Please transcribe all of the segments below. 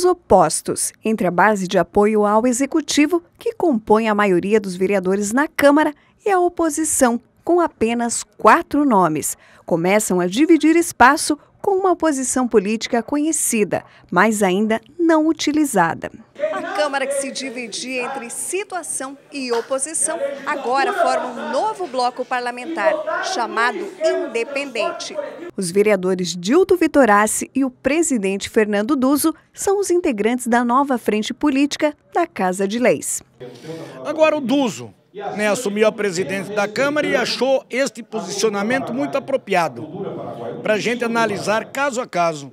os opostos entre a base de apoio ao executivo, que compõe a maioria dos vereadores na Câmara, e a oposição, com apenas quatro nomes. Começam a dividir espaço com uma posição política conhecida, mas ainda não utilizada. A Câmara que se dividia entre situação e oposição agora forma um novo bloco parlamentar, chamado Independente. Os vereadores Dilto Vitorassi e o presidente Fernando Duso são os integrantes da nova frente política da Casa de Leis. Agora o Duso né, assumiu a presidente da Câmara e achou este posicionamento muito apropriado para a gente analisar caso a caso.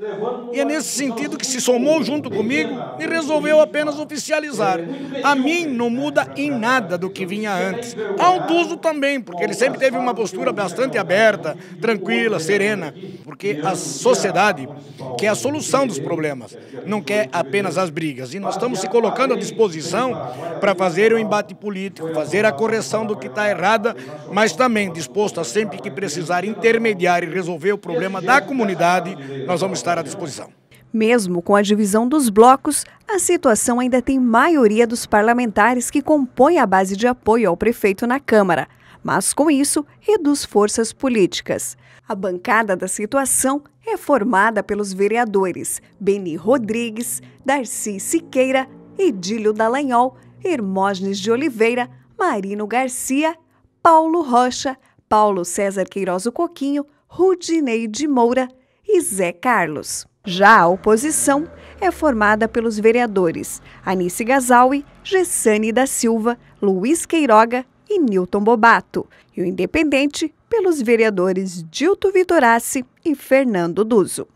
E é nesse sentido que se somou junto comigo e resolveu apenas oficializar. A mim não muda em nada do que vinha antes. Ao Duso também, porque ele sempre teve uma postura bastante aberta, tranquila, serena, porque a sociedade quer a solução dos problemas, não quer apenas as brigas. E nós estamos se colocando à disposição para fazer o embate político, fazer a correção do que está errada, mas também disposto a sempre que precisar intermediar e resolver o problema problema da comunidade, nós vamos estar à disposição. Mesmo com a divisão dos blocos, a situação ainda tem maioria dos parlamentares que compõem a base de apoio ao prefeito na Câmara, mas com isso reduz forças políticas. A bancada da situação é formada pelos vereadores Beni Rodrigues, Darcy Siqueira, Edílio Dalanhol, Hermógenes de Oliveira, Marino Garcia, Paulo Rocha, Paulo César Queiroz o Coquinho, Rudineide Moura e Zé Carlos. Já a oposição é formada pelos vereadores Anice Gazaui, Gessane da Silva, Luiz Queiroga e Newton Bobato, e o independente pelos vereadores Dilto Vitorace e Fernando Duzo.